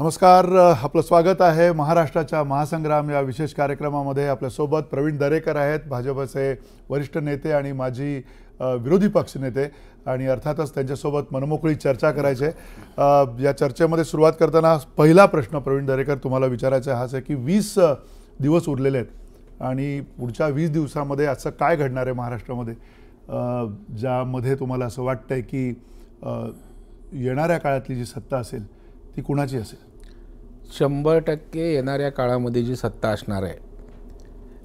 नमस्कार आपलं स्वागत आहे महाराष्ट्राच्या महासंग्राम या विशेष कार्यक्रमामध्ये आपल्यासोबत प्रवीण दरेकर आहेत भाजपचे वरिष्ठ नेते आणि माजी विरोधी पक्ष नेते आणि अर्थातच त्यांच्यासोबत मनमोकळी चर्चा करायचे या चर्चेमध्ये सुरुवात करताना पहिला प्रश्न प्रवीण दरेकर तुम्हाला विचारायचा हाच आहे की वीस दिवस उरलेले आहेत आणि पुढच्या वीस दिवसामध्ये असं काय घडणार आहे महाराष्ट्रामध्ये ज्यामध्ये तुम्हाला असं वाटतं आहे की येणाऱ्या काळातली जी सत्ता असेल ती कुणाची असेल शंभर टक्के येणाऱ्या काळामध्ये जी सत्ता असणार आहे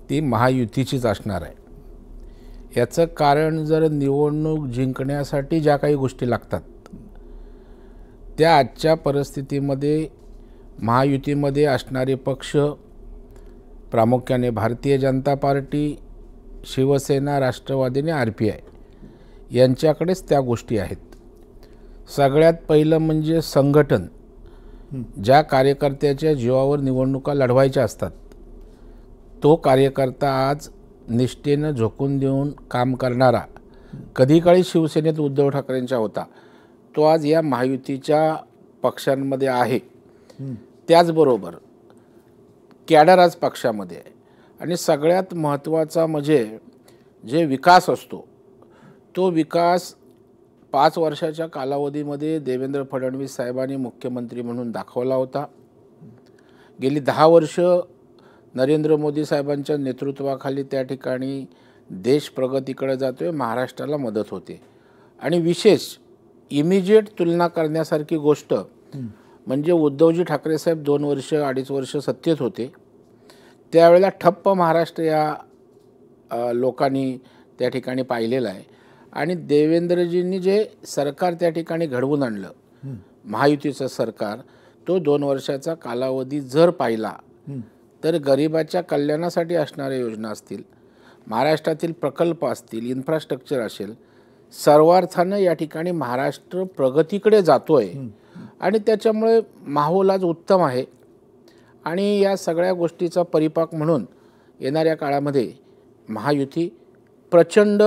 ती महायुतीचीच असणार आहे याचं कारण जर निवडणूक जिंकण्यासाठी ज्या काही गोष्टी लागतात त्या आजच्या परिस्थितीमध्ये महायुतीमध्ये असणारे पक्ष प्रामुख्याने भारतीय जनता पार्टी शिवसेना राष्ट्रवादीने आर पी आय यांच्याकडेच त्या गोष्टी आहेत सगळ्यात पहिलं म्हणजे संघटन ज्या कार्यकर्त्याच्या जीवावर निवडणुका लढवायच्या असतात तो कार्यकर्ता आज निष्ठेनं झोकून देऊन काम करणारा कधी काळी शिवसेनेत उद्धव ठाकरेंचा होता तो आज या महायुतीच्या पक्षांमध्ये आहे त्याचबरोबर कॅडर आज पक्षामध्ये आहे आणि सगळ्यात महत्त्वाचा म्हणजे जे विकास असतो तो विकास पाच वर्षाच्या कालावधीमध्ये देवेंद्र फडणवीस साहेबांनी मुख्यमंत्री म्हणून दाखवला होता गेली दहा वर्ष नरेंद्र मोदी साहेबांच्या नेतृत्वाखाली त्या ठिकाणी देश प्रगतीकडे जातो आहे महाराष्ट्राला मदत होते आणि विशेष इमिजिएट तुलना करण्यासारखी गोष्ट म्हणजे उद्धवजी ठाकरे साहेब दोन वर्ष अडीच वर्ष सत्तेत होते त्यावेळेला ठप्प महाराष्ट्र या लोकांनी त्या ठिकाणी पाहिलेला आहे आणि देवेंद्रजींनी जे सरकार त्या ठिकाणी घडवून आणलं महायुतीचं सरकार तो दोन वर्षाचा कालावधी जर पाहिला तर गरिबाच्या कल्याणासाठी असणाऱ्या योजना असतील महाराष्ट्रातील प्रकल्प असतील इन्फ्रास्ट्रक्चर असेल सर्वार्थानं या ठिकाणी महाराष्ट्र प्रगतीकडे जातो आहे आणि त्याच्यामुळे माहोल आज उत्तम आहे आणि या सगळ्या गोष्टीचा परिपाक म्हणून येणाऱ्या काळामध्ये महायुती प्रचंड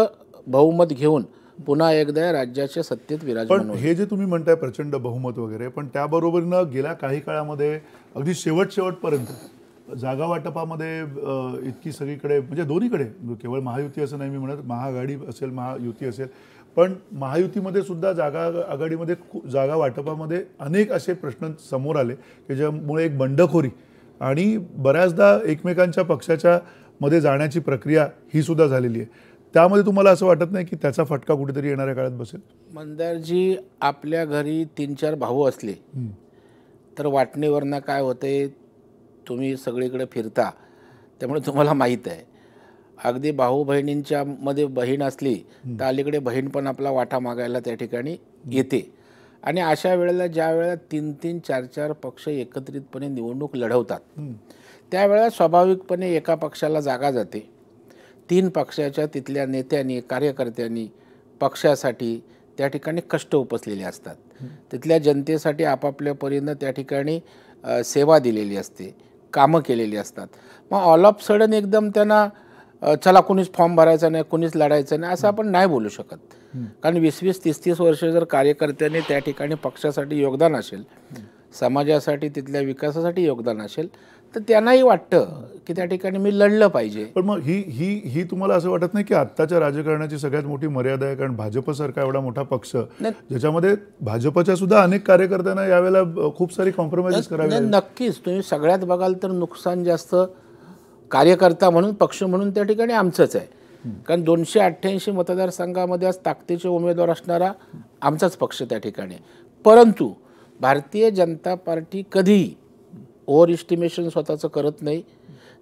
बहुमत घेऊन पुन्हा एकदा राज्याच्या सत्तेत विराज पण हे जे तुम्ही म्हणताय प्रचंड बहुमत वगैरे पण त्याबरोबरीनं गेल्या काही काळामध्ये अगदी शेवट शेवटपर्यंत जागा वाटपामध्ये इतकी सगळीकडे म्हणजे दोन्हीकडे केवळ महायुती असं नाही मी म्हणत महाआघाडी असेल महायुती असेल पण महायुतीमध्ये सुद्धा जागा आघाडीमध्ये जागा वाटपामध्ये अनेक असे प्रश्न समोर आले की ज्यामुळे एक बंडखोरी आणि बऱ्याचदा एकमेकांच्या पक्षाच्या मध्ये जाण्याची प्रक्रिया ही सुद्धा झालेली आहे त्यामध्ये तुम्हाला असं वाटत नाही की त्याचा फटका कुठेतरी येणाऱ्या काळात बसेल मंदारजी आपल्या घरी तीन चार भाऊ असले तर वाटणीवरनं काय होते तुम्ही सगळीकडे फिरता त्यामुळे तुम्हाला माहीत आहे अगदी भाऊ बहिणींच्या मध्ये बहीण असली तर अलीकडे बहीण पण आपला वाटा मागायला त्या ठिकाणी येते आणि अशा वेळेला ज्या वेळेला तीन तीन चार चार पक्ष एकत्रितपणे निवडणूक लढवतात त्यावेळेला स्वाभाविकपणे एका पक्षाला जागा जाते तीन पक्षाच्या तिथल्या नेत्यांनी कार्यकर्त्यांनी पक्षासाठी त्या ठिकाणी कष्ट उपसलेले असतात तिथल्या जनतेसाठी आपापल्या परीनं त्या ठिकाणी सेवा दिलेली असते कामं केलेली असतात मग ऑल ऑफ सडन एकदम त्यांना चला कुणीच फॉर्म भरायचा नाही कुणीच लढायचं नाही असं आपण नाही बोलू शकत कारण वीस वीस तीस तीस वर्ष जर कार्यकर्त्यांनी त्या ठिकाणी पक्षासाठी योगदान असेल समाजासाठी तिथल्या विकासासाठी योगदान असेल तर त्यांनाही वाटतं की त्या ठिकाणी मी लढलं पाहिजे पण मग ही ही ही तुम्हाला असं वाटत नाही की आत्ताच्या राजकारणाची सगळ्यात मोठी मर्यादा आहे कारण भाजपसारखा एवढा मोठा पक्ष ज्याच्यामध्ये भाजपच्या सुद्धा अनेक कार्यकर्त्यांना यावेळेला खूप सारी कॉम्प्रोमाइजेस करावी नक्कीच तुम्ही सगळ्यात बघाल तर नुकसान जास्त कार्यकर्ता म्हणून पक्ष म्हणून त्या ठिकाणी आमचंच आहे कारण दोनशे अठ्ठ्याऐंशी मतदारसंघामध्ये आज ताकदीचे उमेदवार असणारा आमचाच पक्ष त्या ठिकाणी परंतु भारतीय जनता पार्टी कधीही ओव्हर इस्टिमेशन स्वतःचं करत नाही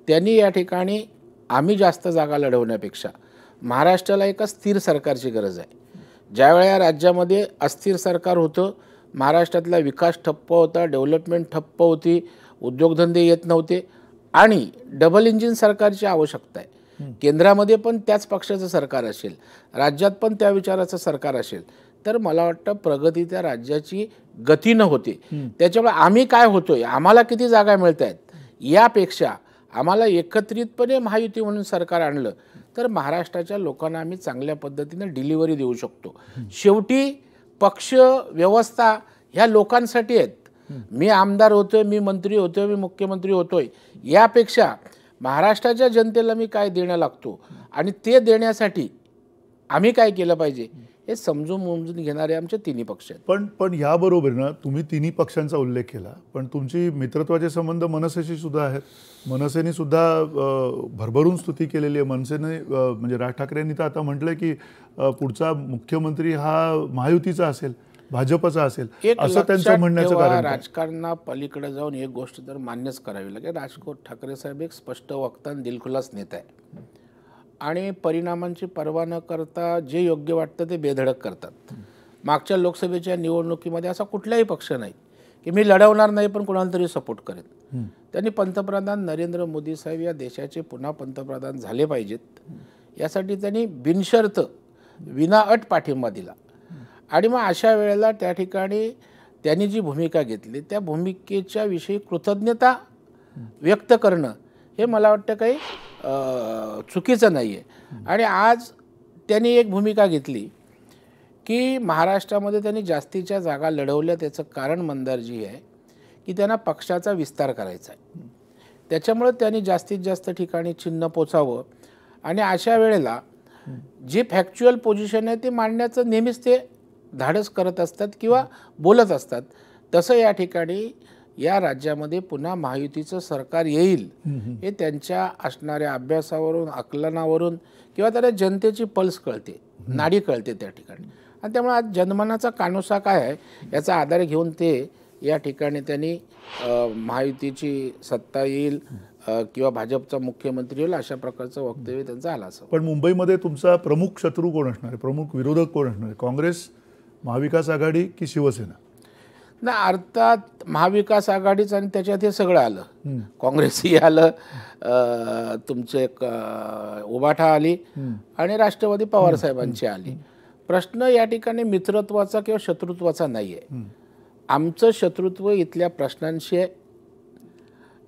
त्यांनी या ठिकाणी आम्ही जास्त जागा लढवण्यापेक्षा महाराष्ट्राला एका स्थिर सरकारची गरज आहे ज्यावेळा या राज्यामध्ये अस्थिर सरकार होतं महाराष्ट्रातला विकास ठप्प होता डेव्हलपमेंट ठप्प होती उद्योगधंदे येत नव्हते आणि डबल इंजिन सरकारची आवश्यकता आहे केंद्रामध्ये पण त्याच पक्षाचं सरकार असेल राज्यात पण त्या विचाराचं सरकार असेल तर मला वाटतं प्रगती त्या राज्याची गतीनं होते त्याच्यामुळे आम्ही काय होतोय आम्हाला किती जागा मिळत आहेत यापेक्षा आम्हाला एकत्रितपणे महायुती म्हणून सरकार आणलं तर महाराष्ट्राच्या लोकांना आम्ही चांगल्या पद्धतीनं डिलिव्हरी देऊ शकतो शेवटी पक्ष व्यवस्था ह्या लोकांसाठी आहेत मी आमदार होतोय मी मंत्री होतोय मी मुख्यमंत्री होतोय यापेक्षा महाराष्ट्राच्या जनतेला मी काय देणं लागतो आणि ते देण्यासाठी आम्ही काय केलं पाहिजे हे समजून घेणारे आमचे तिन्ही पक्ष आहेत पण पण याबरोबर ना तुम्ही तिन्ही पक्षांचा उल्लेख केला पण तुमची मित्रत्वाचे संबंध मनसेशी सुद्धा आहेत मनसेने सुद्धा भरभरून स्तुती केलेली आहे मनसेने म्हणजे राज ठाकरेंनी तर आता म्हटलं की पुढचा मुख्यमंत्री हा महायुतीचा असेल भाजपचा असेल असं त्यांचं म्हणण्याचं कारण राजकारणा पलीकडे जाऊन एक गोष्ट तर मान्यच करावी लागेल राजकोट ठाकरे साहेब एक स्पष्ट वक्ता दिलखुलास नेता आहे आणि परिणामांची पर्वा न करता जे योग्य वाटतं ते बेधडक करतात मागच्या लोकसभेच्या निवडणुकीमध्ये असा कुठलाही पक्ष नाही की मी लढवणार नाही पण कुणाला तरी सपोर्ट करेन त्यांनी पंतप्रधान नरेंद्र मोदी साहेब या देशाचे पुन्हा पंतप्रधान झाले पाहिजेत यासाठी त्यांनी बिनशर्त विनाअट पाठिंबा दिला आणि मग अशा वेळेला त्या ठिकाणी त्यांनी जी भूमिका घेतली त्या भूमिकेच्या विषयी कृतज्ञता व्यक्त करणं हे मला वाटतं काही चुकीचं नाही आहे आणि आज त्यांनी एक भूमिका घेतली की महाराष्ट्रामध्ये त्यांनी जास्तीच्या जागा लढवल्या त्याचं कारण मंदारजी आहे की त्यांना पक्षाचा विस्तार करायचा आहे त्याच्यामुळं त्यांनी जास्तीत जास्त ठिकाणी चिन्ह पोचावं आणि अशा वेळेला जे फॅक्च्युअल पोझिशन आहे ते मांडण्याचं नेहमीच ते धाडस करत असतात किंवा बोलत असतात तसं या ठिकाणी या राज्यामध्ये पुन्हा महायुतीचं सरकार येईल हे त्यांच्या असणाऱ्या अभ्यासावरून आकलनावरून किंवा त्याला जनतेची पल्स कळते नाडी कळते त्या ठिकाणी आणि त्यामुळे आज जनमनाचा कानोसा काय आहे याचा आधार घेऊन ते या ठिकाणी त्यांनी महायुतीची सत्ता येईल किंवा भाजपचा मुख्यमंत्री होईल अशा प्रकारचं वक्तव्य त्यांचं आलं असं पण मुंबईमध्ये तुमचा प्रमुख शत्रू कोण असणार आहे प्रमुख विरोधक कोण असणार आहे काँग्रेस महाविकास आघाडी की शिवसेना ना अर्थात महाविकास आघाडीचं आणि त्याच्यात हे सगळं आलं काँग्रेसही आलं तुमचं एक उबाठा आली आणि राष्ट्रवादी पवारसाहेबांची आली प्रश्न या ठिकाणी मित्रत्वाचा किंवा शत्रुत्वाचा नाही आहे आमचं शत्रुत्व इथल्या प्रश्नांशी आहे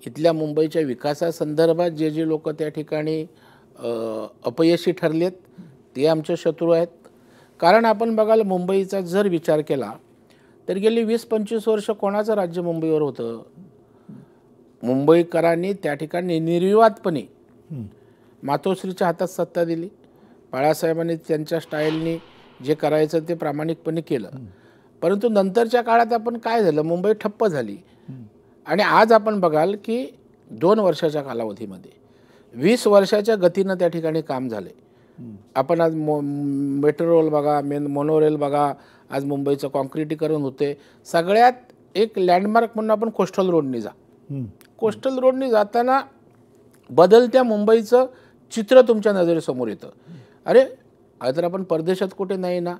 इथल्या मुंबईच्या विकासासंदर्भात जे जे लोक त्या ठिकाणी अपयशी ठरलेत ते आमचे शत्रू आहेत कारण आपण बघाल मुंबईचा जर विचार केला तर गेली वीस पंचवीस वर्ष कोणाचं राज्य मुंबईवर होतं मुंबईकरांनी त्या ठिकाणी निर्विवादपणे मातोश्रीच्या हातात सत्ता दिली बाळासाहेबांनी त्यांच्या स्टाईलनी जे करायचं ते प्रामाणिकपणे केलं परंतु नंतरच्या काळात आपण काय झालं मुंबई ठप्प झाली आणि आज आपण बघाल की दोन वर्षाच्या कालावधीमध्ये वीस वर्षाच्या गतीनं त्या ठिकाणी काम झाले आपण आज मो मेट्रो रेल बघा मेन मोनोरेल बघा आज मुंबईचं कॉन्क्रिटीकरण होते सगळ्यात एक लँडमार्क म्हणून आपण कोस्टल रोडने जा कोस्टल रोडने जाताना बदलत्या मुंबईचं चित्र तुमच्या नजरेसमोर येतं अरे तर आपण परदेशात कुठे नाही ना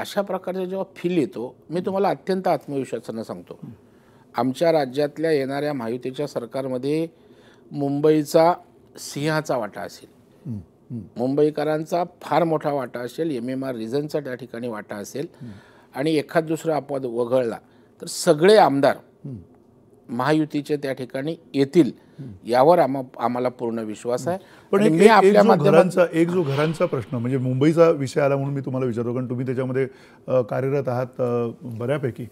अशा प्रकारचा जेव्हा फील येतो मी तुम्हाला अत्यंत आत्मविश्वासानं सांगतो आमच्या राज्यातल्या येणाऱ्या महायुतीच्या सरकारमध्ये मुंबईचा सिंहाचा वाटा असेल मुंबईकरांचा फार मोठा वाटा असेल एम एम आर रिझनचा त्या ठिकाणी वाटा असेल आणि एखाद दुसरा अपवाद वगळला तर सगळे आमदार महायुतीचे त्या ठिकाणी येतील यावर आम्हाला पूर्ण विश्वास आहे पण घरांचा एक जो घरांचा प्रश्न म्हणजे मुंबईचा विषय आला म्हणून मी तुम्हाला विचारतो कारण तुम्ही त्याच्यामध्ये कार्यरत आहात बऱ्यापैकी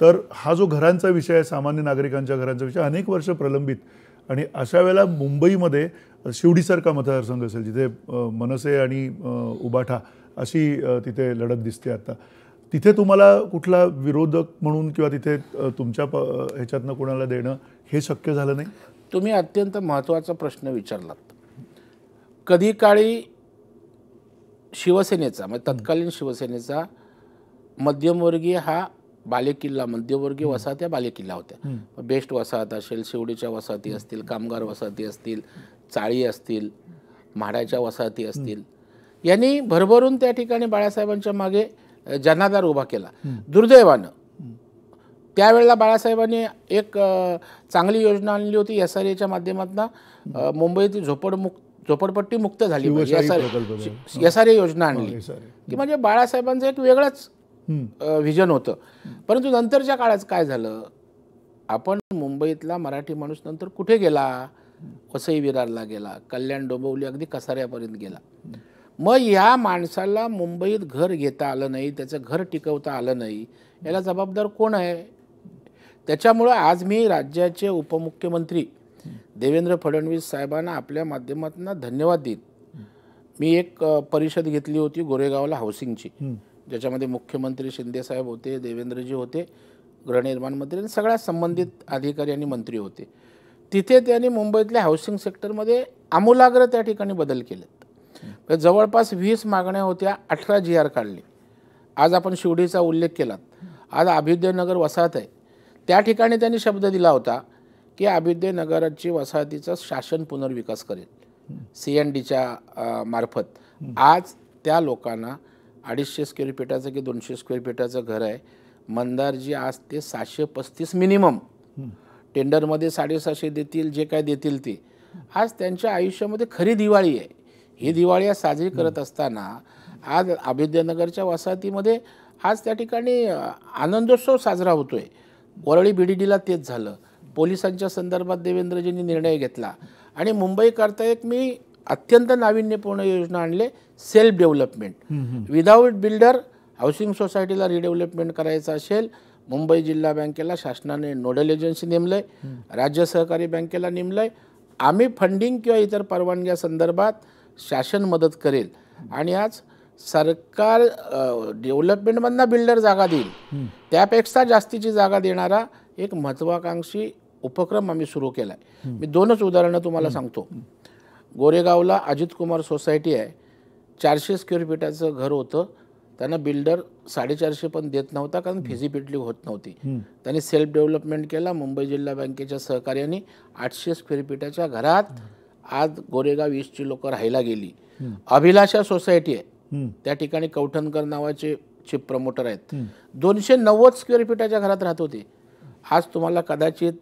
तर हा जो घरांचा विषय आहे सामान्य नागरिकांच्या घरांचा विषय अनेक वर्ष प्रलंबित आणि अशा वेळेला मुंबईमध्ये शिवडीसारखा मतदारसंघ असेल जिथे मनसे आणि उबाठा अशी तिथे लढत दिसते आता तिथे तुम्हाला कुठला विरोधक म्हणून किंवा तिथे तुमच्या ह्याच्यातनं कोणाला देणं हे शक्य झालं नाही तुम्ही अत्यंत महत्त्वाचा प्रश्न विचारलात कधी काळी शिवसेनेचा म्हणजे तत्कालीन शिवसेनेचा मध्यमवर्गीय हा बालेकिल्ला मध्यमवर्गीय वसाहत या बालेकिल्ला होत्या बेस्ट वसाहत असेल शिवडीच्या वसाहती असतील कामगार वसाहती असतील चाळी असतील म्हाडाच्या वसाहती असतील यांनी भरभरून त्या ठिकाणी बाळासाहेबांच्या मागे जनाधार उभा केला दुर्दैवानं त्यावेळेला बाळासाहेबांनी एक चांगली योजना आणली होती एस आर एच्या माध्यमातून मुंबईतील झोपडमुक्त झोपडपट्टी मुक्त झाली एस आर ए योजना हो, आणली की म्हणजे बाळासाहेबांचं एक वेगळंच व्हिजन होतं परंतु नंतरच्या काळात काय झालं आपण मुंबईतला मराठी माणूस नंतर कुठे गेला वसई विरारला गेला कल्याण डोंबवली अगदी कसाऱ्यापर्यंत गेला मग ह्या माणसाला मुंबईत घर घेता आलं नाही त्याचं घर टिकवता आलं नाही याला जबाबदार कोण आहे त्याच्यामुळं आज मी राज्याचे उपमुख्यमंत्री देवेंद्र फडणवीस साहेबांना आपल्या माध्यमातून धन्यवाद देत मी एक परिषद घेतली होती गोरेगावला हाऊसिंगची ज्याच्यामध्ये मुख्यमंत्री शिंदेसाहेब होते देवेंद्रजी होते गृहनिर्माण मंत्री आणि सगळ्या संबंधित अधिकारी आणि मंत्री होते तिथे त्यांनी मुंबईतल्या हाऊसिंग सेक्टरमध्ये आमूलाग्र त्या ठिकाणी बदल केले जवळपास वीस मागण्या होत्या अठरा जी आर काढली आज आपण शिवडीचा उल्लेख केला आज अभ्युदयनगर वसाहत आहे त्या ठिकाणी त्यांनी शब्द दिला होता की अभ्युदयनगराची वसाहतीचा शासन पुनर्विकास करेल सी एन डीच्या मार्फत आज त्या लोकांना अडीचशे स्क्वेअर फीटाचं की दोनशे स्क्वेअर फीटाचं घर आहे मंदारजी आज ते सातशे पस्तीस मिनिमम टेंडरमध्ये साडेसहाशे देतील जे काय देतील ते आज त्यांच्या आयुष्यामध्ये खरी दिवाळी आहे ही दिवाळी आज साजरी करत असताना आज अभिद्यनगरच्या वसाहतीमध्ये आज त्या ठिकाणी आनंदोत्सव साजरा होतोय वरळी बीडीडीला तेच झालं पोलिसांच्या संदर्भात देवेंद्रजींनी निर्णय घेतला आणि मुंबई करता एक मी अत्यंत नाविन्यपूर्ण योजना आणले self development without builder housing सोसायटीला रिडेव्हलपमेंट करायचं असेल मुंबई जिल्हा बँकेला शासनाने नोडल एजन्सी नेमलं आहे राज्य सहकारी बँकेला नेमलं आहे आम्ही फंडिंग किंवा इतर परवानग्या संदर्भात शासन मदत करेल आणि आज सरकार डेव्हलपमेंटमधनं बिल्डर जागा देईल त्यापेक्षा जास्तीची जागा देणारा एक महत्त्वाकांक्षी उपक्रम आम्ही सुरू केला आहे मी दोनच उदाहरणं तुम्हाला सांगतो गोरेगावला अजित कुमार सोसायटी आहे चारशे स्क्वेअर फिटाचं घर होतं त्यांना बिल्डर साडेचारशे पण देत नव्हता कारण फिजिबिलिटी होत नव्हती त्यांनी सेल्फ डेव्हलपमेंट केला मुंबई जिल्हा बँकेच्या सहकार्याने आठशे स्क्वेअर फिटाच्या घरात आज गोरेगाव वीसची लोक राहायला गेली अभिलाषा सोसायटी आहे त्या ठिकाणी कवठणकर नावाचे चे प्रमोटर आहेत दोनशे नव्वद स्क्वेअर फिटाच्या घरात राहत होते आज तुम्हाला कदाचित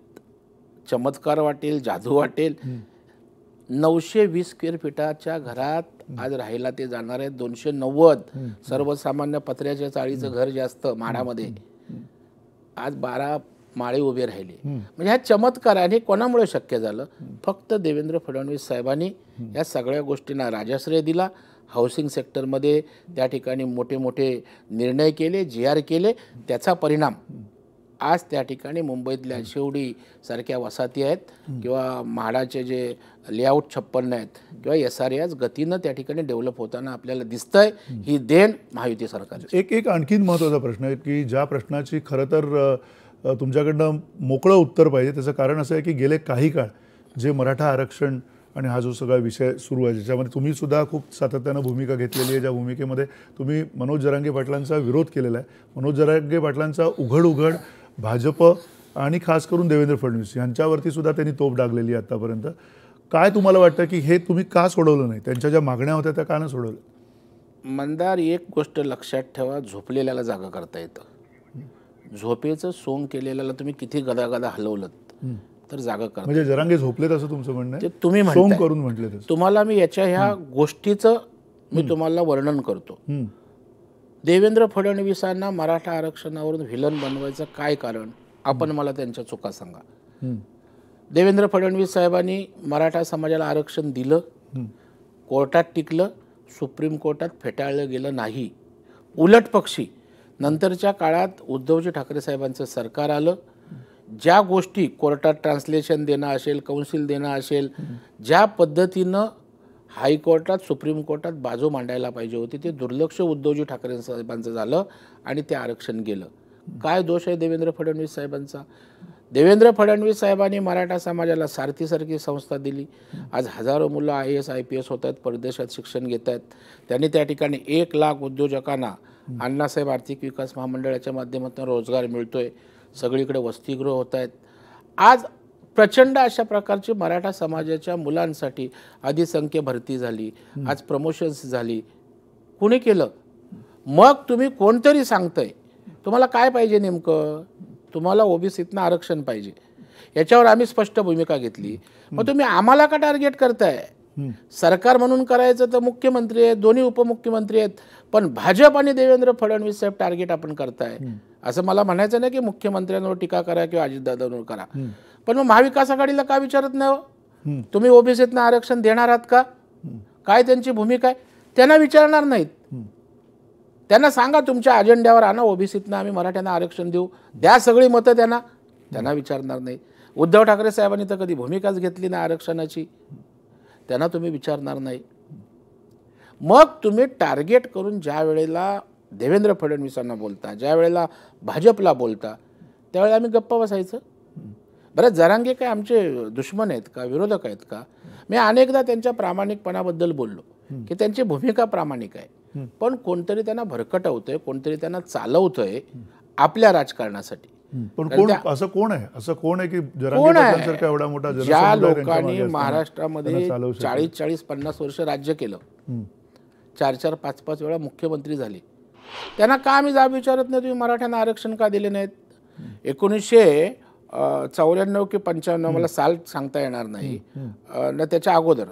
चमत्कार वाटेल जादू वाटेल नऊशे वीस स्क्वेअर फिटाच्या घरात आज राहायला ते जाणार आहेत दोनशे नव्वद सर्वसामान्य पत्र्याच्या चाळीचं घर जास्त माडामध्ये आज बारा माळे उभे राहिले म्हणजे ह्या चमत्कार आणि कोणामुळे शक्य झालं फक्त देवेंद्र फडणवीस साहेबांनी या सगळ्या गोष्टींना राजाश्रय दिला हाऊसिंग सेक्टरमध्ये त्या ठिकाणी मोठे मोठे निर्णय केले जी आर केले त्याचा परिणाम आज त्या ठिकाणी मुंबईतल्या शिवडी सारख्या वसाहती आहेत किंवा म्हाडाचे जे लेआउट छप्पन्न आहेत किंवा एस आर एस गतीनं त्या ठिकाणी डेव्हलप होताना आपल्याला दिसतंय ही देण महायुती सरकार एक एक आणखीन महत्वाचा प्रश्न आहे की ज्या प्रश्नाची खरं तर तुमच्याकडनं मोकळं उत्तर पाहिजे त्याचं कारण असं आहे की गेले काही काळ जे मराठा आरक्षण आणि हा जो सगळा विषय सुरू आहे ज्याच्यामध्ये तुम्हीसुद्धा खूप सातत्यानं भूमिका घेतलेली आहे ज्या भूमिकेमध्ये तुम्ही मनोज जरांगे पाटलांचा विरोध केलेला आहे मनोज जरांगे पाटलांचा उघड उघड भाजप आणि खास करून देवेंद्र फडणवीस यांच्यावरती सुद्धा त्यांनी तोप डागलेली आहे आत्तापर्यंत काय तुम्हाला वाटतं की हे तुम्ही का सोडवलं नाही त्यांच्या ज्या मागण्या होत्या त्या का नाही सोडवल्या मंदार एक गोष्ट लक्षात ठेवा झोपलेल्याला जागा करता येतं झोपेचं सोंग केलेल्याला तुम्ही किती गदागदा हलवलं तर जागा करा म्हणजे जरांगे झोपलेत असं तुमचं म्हणणं ते तुम्ही सोंग करून म्हटले तुम्हाला मी याच्या ह्या गोष्टीचं मी तुम्हाला वर्णन करतो देवेंद्र फडणवीसांना मराठा आरक्षणावरून व्हिलन बनवायचं काय कारण आपण मला त्यांच्या चुका सांगा देवेंद्र फडणवीस साहेबांनी मराठा समाजाला आरक्षण दिलं कोर्टात टिकलं सुप्रीम कोर्टात फेटाळलं गेलं नाही उलट पक्षी नंतरच्या काळात उद्धवजी ठाकरे साहेबांचं सरकार आलं ज्या गोष्टी कोर्टात ट्रान्सलेशन देणं असेल कौन्सिल देणं असेल ज्या पद्धतीनं हायकोर्टात सुप्रीम कोर्टात बाजू मांडायला पाहिजे होती ते दुर्लक्ष उद्धवजी ठाकरे साहेबांचं झालं आणि ते आरक्षण गेलं काय दोष आहे देवेंद्र फडणवीस साहेबांचा देवेंद्र फडणवीस साहेबांनी मराठा समाजाला सारथीसारखी संस्था दिली आज हजारो मुलं I S I P S होत आहेत परदेशात शिक्षण घेत आहेत त्यांनी त्या ठिकाणी एक लाख उद्योजकांना अण्णासाहेब आर्थिक विकास महामंडळाच्या माध्यमातून रोजगार मिळतोय सगळीकडे वसतिगृह होत आहेत आज प्रचंड अशा प्रकारची मराठा समाजाच्या मुलांसाठी अधिसंख्य भरती झाली आज प्रमोशन्स झाली कुणी केलं मग तुम्ही कोणतरी सांगतंय तुम्हाला काय पाहिजे नेमकं तुम्हाला ओबीसीतनं आरक्षण पाहिजे याच्यावर आम्ही स्पष्ट भूमिका घेतली मग तुम्ही आम्हाला का टार्गेट करताय सरकार म्हणून करायचं तर मुख्यमंत्री आहेत दोन्ही उपमुख्यमंत्री आहेत पण भाजप आणि देवेंद्र फडणवीस साहेब टार्गेट आपण करताय असं मला म्हणायचं नाही की मुख्यमंत्र्यांवर टीका करा किंवा अजितदादांवर करा पण मग महाविकास आघाडीला का विचारत नाही हो? तुम्ही ओबीसीतनं आरक्षण देणार आहात का काय त्यांची भूमिका आहे त्यांना विचारणार नाहीत त्यांना सांगा तुमच्या अजेंड्यावर आणा ओबीसीतनं आम्ही मराठ्यांना आरक्षण देऊ द्या सगळी मतं त्यांना त्यांना विचारणार नाही उद्धव ठाकरे साहेबांनी तर कधी भूमिकाच घेतली ना आरक्षणाची त्यांना तुम्ही विचारणार नाही मग तुम्ही टार्गेट करून ज्या वेळेला देवेंद्र फडणवीसांना बोलता ज्या वेळेला भाजपला बोलता त्यावेळेला आम्ही गप्पा बसायचं बरं जरांगे काय आमचे दुश्मन आहेत का विरोधक आहेत का मी अनेकदा त्यांच्या प्रामाणिकपणाबद्दल बोललो की त्यांची भूमिका प्रामाणिक आहे पण कोणतरी त्यांना भरकटवतंय कोणतरी त्यांना चालवतोय आपल्या राजकारणासाठी पण कोण असं कोण आहे असं कोण आहे की एवढा मोठा ज्या लोकांनी महाराष्ट्रामध्ये चाळीस चाळीस पन्नास वर्ष राज्य केलं चार चार पाच पाच वेळा मुख्यमंत्री झाले त्यांना का आम्ही जाब विचारत नाही तुम्ही मराठ्यांना आरक्षण का दिले नाहीत एकोणीसशे चौऱ्याण्णव कि पंच्याण्णव मला साल सांगता येणार नाही ना त्याच्या अगोदर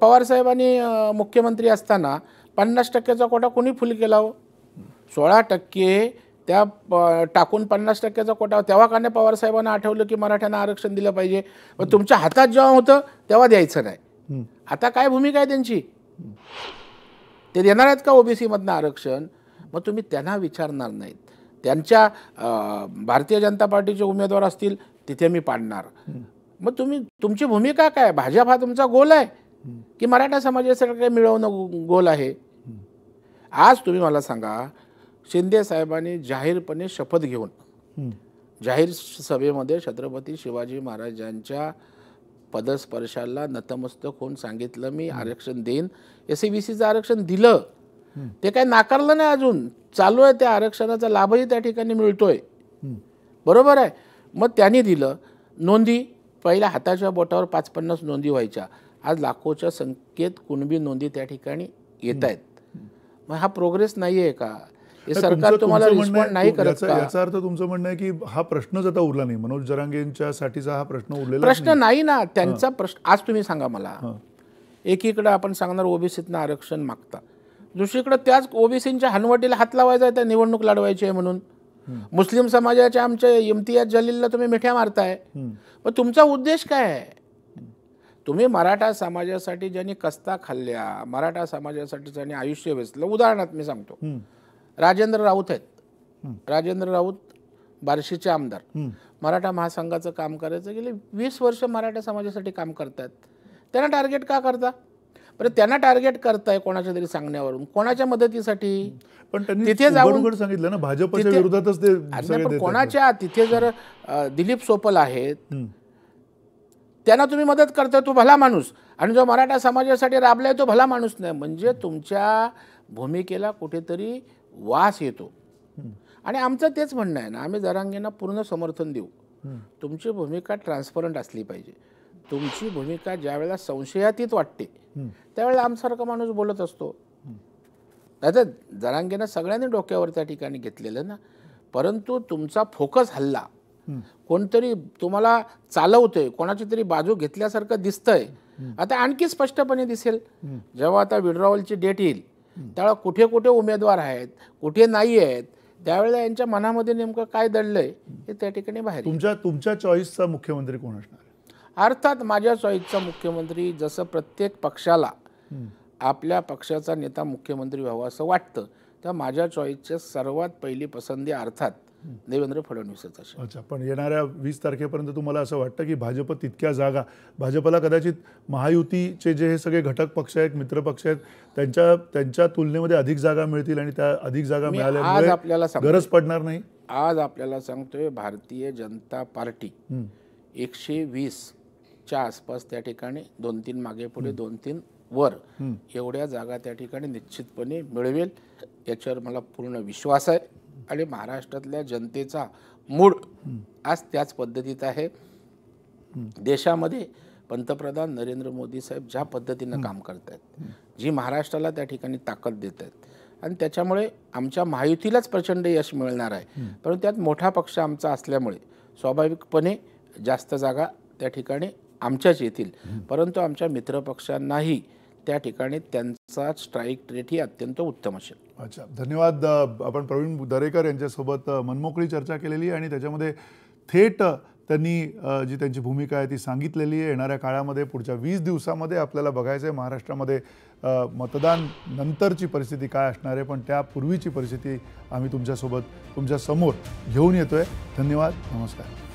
पवार साहेबांनी मुख्यमंत्री असताना पन्नास टक्क्याचा कोटा कोणी फुल केला हो सोळा टक्के त्या टाकून पन्नास टक्क्याचा कोटा तेव्हा काने पवारसाहेबांना आठवलं की मराठ्यांना आरक्षण दिलं पाहिजे पण तुमच्या हातात जेव्हा होतं तेव्हा द्यायचं नाही आता काय भूमिका आहे त्यांची ते देणार आहेत का ओबीसीमधनं आरक्षण मग तुम्ही त्यांना विचारणार नाहीत त्यांच्या भारतीय जनता पार्टीचे उमेदवार असतील तिथे मी पाडणार मग तुम्ही तुमची भूमिका काय भाजप हा तुमचा गोल आहे की मराठा समाजासाठी काही मिळवणं गोल आहे आज तुम्ही मला सांगा शिंदे साहेबांनी जाहीरपणे शपथ घेऊन जाहीर सभेमध्ये छत्रपती शिवाजी महाराजांच्या पदस्पर्शाला नतमस्तक होऊन सांगितलं मी आरक्षण देईन एस सीचं आरक्षण दिलं ते काय नाकारलं नाही अजून चालू आहे त्या आरक्षणाचा लाभही त्या ठिकाणी मिळतोय बरोबर आहे मग त्यांनी दिलं नोंदी पहिल्या हाताच्या बोटावर पाच पन्नास नोंदी व्हायच्या आज लाखोच्या संख्येत कुणबी नोंदी त्या ठिकाणी येत आहेत मग हा प्रोग्रेस नाही आहे का हे सरकार तुम्हाला रिस्पॉन्ड नाही करत याचा अर्थ तुमचं म्हणणं आहे की हा प्रश्नच आता उरला नाही मनोज जरांगेंच्या साठीचा हा प्रश्न उरलेला प्रश्न नाही ना त्यांचा प्रश्न आज तुम्ही सांगा मला एकीकडे आपण सांगणार ओबीसीतनं आरक्षण मागता दुसरीकडे त्याच ओबीसींच्या हनवटीला हात लावायचा आहे त्या निवडणूक लढवायची आहे म्हणून मुस्लिम समाजाच्या आमच्या इम्तियाज जलीलला तुम्ही मिठ्या मारताय मग तुमचा उद्देश काय आहे तुम्ही मराठा समाजासाठी ज्यांनी कस्ता खाल्ल्या मराठा समाजासाठी ज्यांनी आयुष्य वेचलं उदाहरणार्थ मी सांगतो राजेंद्र राऊत आहेत राजेंद्र राऊत बार्शीचे आमदार मराठा महासंघाचं काम करायचं गेले वीस वर्ष मराठा समाजासाठी काम करतायत त्यांना टार्गेट का करता पण त्यांना टार्गेट करताय कोणाच्या तरी सांगण्यावरून कोणाच्या मदतीसाठी पण तिथे जाऊन सांगितलं ना भाजपच्या विरोधातच ते कोणाच्या तिथे जर दिलीप सोपल आहेत त्यांना तुम्ही मदत करताय तो भला माणूस आणि जो मराठा समाजासाठी राबलाय तो भला माणूस नाही म्हणजे तुमच्या भूमिकेला कुठेतरी वास येतो आणि आमचं तेच म्हणणं आहे ना आम्ही जरांगींना पूर्ण समर्थन देऊ तुमची भूमिका ट्रान्सपरंट असली पाहिजे तुमची भूमिका ज्यावेळेला संशयातीत वाटते त्यावेळेला आमसारखा माणूस बोलत असतो तर जरांगीनं सगळ्यांनी डोक्यावर त्या ठिकाणी घेतलेलं ना परंतु तुमचा फोकस हल्ला कोणतरी तुम्हाला चालवतंय कोणाची तरी बाजू घेतल्यासारखं दिसतंय आता आणखी स्पष्टपणे दिसेल जेव्हा आता विड्रॉवलची डेट येईल त्याला कुठे कुठे उमेदवार आहेत कुठे नाही आहेत त्यावेळेला यांच्या मनामध्ये नेमकं काय दडलंय हे त्या ठिकाणी बाहेर तुमच्या तुमच्या चॉईसचा मुख्यमंत्री कोण असणार अर्थात माझ्या चॉईसचा मुख्यमंत्री जसं प्रत्येक पक्षाला आपल्या पक्षाचा नेता मुख्यमंत्री व्हावा असं वाटतं तर माझ्या चॉईसच्या सर्वात पहिली पसंती अर्थात देवेंद्र फडणवीसच अच्छा पण येणाऱ्या वीस तारखेपर्यंत तुम्हाला असं वाटतं की भाजप तितक्या जागा भाजपला कदाचित महायुतीचे जे हे सगळे घटक पक्ष आहेत मित्र पक्ष आहेत त्यांच्या त्यांच्या तुलनेमध्ये अधिक जागा मिळतील आणि त्या अधिक जागा मिळाल्यामुळे आपल्याला गरज पडणार नाही आज आपल्याला सांगतोय भारतीय जनता पार्टी एकशे वीसच्या आसपास त्या ठिकाणी दोन तीन मागे पुढे दोन तीन वर एवढ्या जागा त्या ठिकाणी निश्चितपणे मिळवेल याच्यावर मला पूर्ण विश्वास आहे आणि महाराष्ट्रातल्या जनतेचा मूळ आज त्याच पद्धतीत आहे देशामध्ये पंतप्रधान नरेंद्र मोदी साहेब ज्या पद्धतीनं काम करत आहेत जी महाराष्ट्राला त्या ठिकाणी ताकद देत आहेत आणि त्याच्यामुळे आमच्या महायुतीलाच प्रचंड यश मिळणार आहे परंतु त्यात मोठा पक्ष आमचा असल्यामुळे स्वाभाविकपणे जास्त जागा त्या ठिकाणी आमच्याच येतील परंतु आमच्या मित्रपक्षांनाही त्या ठिकाणी त्यांचा स्ट्राईक रेट ही अत्यंत उत्तम असेल अच्छा धन्यवाद आपण प्रवीण दरेकर यांच्यासोबत मनमोकळी चर्चा केलेली आणि त्याच्यामध्ये थेट त्यांनी जी त्यांची भूमिका आहे ती सांगितलेली आहे येणाऱ्या काळामध्ये पुढच्या वीस दिवसामध्ये आपल्याला बघायचं आहे महाराष्ट्रामध्ये मतदान नंतरची परिस्थिती काय असणार आहे पण त्यापूर्वीची परिस्थिती आम्ही तुमच्यासोबत तुमच्यासमोर घेऊन येतो आहे धन्यवाद नमस्कार